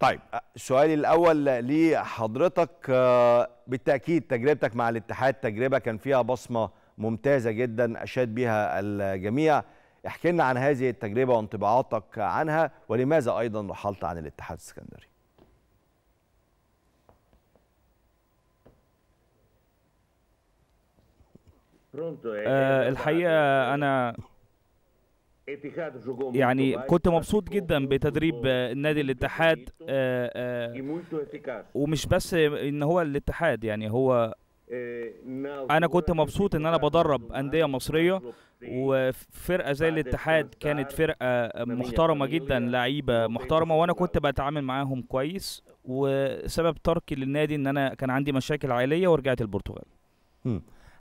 طيب سؤالي الاول لحضرتك آه، بالتاكيد تجربتك مع الاتحاد تجربه كان فيها بصمه ممتازه جدا اشاد بها الجميع احكي لنا عن هذه التجربه وانطباعاتك عنها ولماذا ايضا رحلت عن الاتحاد السكندري يعني أه الحقيقه انا يعني كنت مبسوط جدا بتدريب نادي الاتحاد آه، آه، ومش بس ان هو الاتحاد يعني هو آه، انا كنت مبسوط ان انا بدرب انديه مصريه وفرقه زي الاتحاد كانت فرقه محترمه جدا لعيبه محترمه وانا كنت بتعامل معاهم كويس وسبب تركي للنادي ان انا كان عندي مشاكل عائليه ورجعت البرتغال